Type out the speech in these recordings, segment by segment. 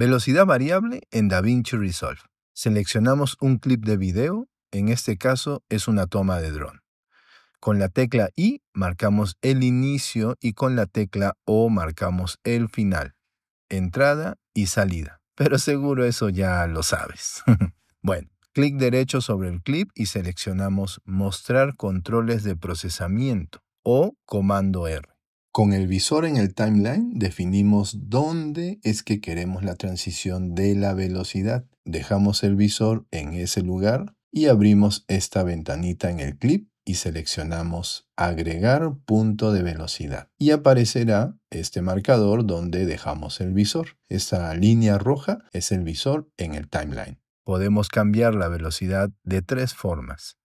Velocidad variable en DaVinci Resolve. Seleccionamos un clip de video, en este caso es una toma de dron. Con la tecla I marcamos el inicio y con la tecla O marcamos el final, entrada y salida. Pero seguro eso ya lo sabes. bueno, clic derecho sobre el clip y seleccionamos Mostrar controles de procesamiento o comando R. Con el visor en el timeline definimos dónde es que queremos la transición de la velocidad. Dejamos el visor en ese lugar y abrimos esta ventanita en el clip y seleccionamos agregar punto de velocidad y aparecerá este marcador donde dejamos el visor. Esta línea roja es el visor en el timeline. Podemos cambiar la velocidad de tres formas.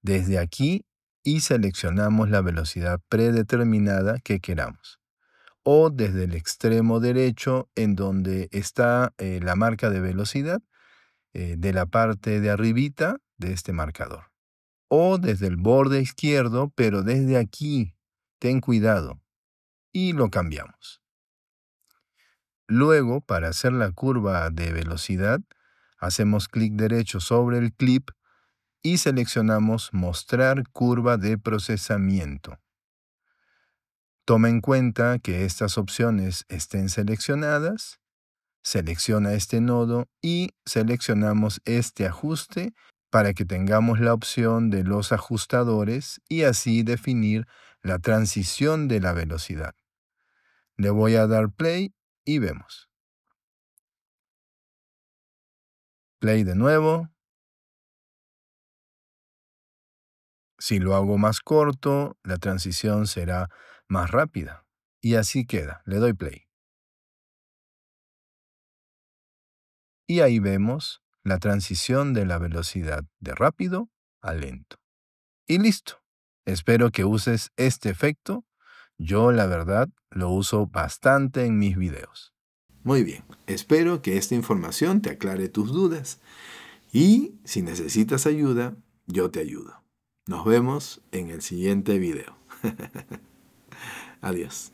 Desde aquí y seleccionamos la velocidad predeterminada que queramos. O desde el extremo derecho en donde está eh, la marca de velocidad eh, de la parte de arribita de este marcador. O desde el borde izquierdo, pero desde aquí, ten cuidado. Y lo cambiamos. Luego, para hacer la curva de velocidad, hacemos clic derecho sobre el clip y seleccionamos Mostrar curva de procesamiento. Toma en cuenta que estas opciones estén seleccionadas. Selecciona este nodo y seleccionamos este ajuste para que tengamos la opción de los ajustadores y así definir la transición de la velocidad. Le voy a dar play y vemos. Play de nuevo. Si lo hago más corto, la transición será más rápida. Y así queda. Le doy play. Y ahí vemos la transición de la velocidad de rápido a lento. Y listo. Espero que uses este efecto. Yo la verdad lo uso bastante en mis videos. Muy bien, espero que esta información te aclare tus dudas y si necesitas ayuda, yo te ayudo. Nos vemos en el siguiente video. Adiós.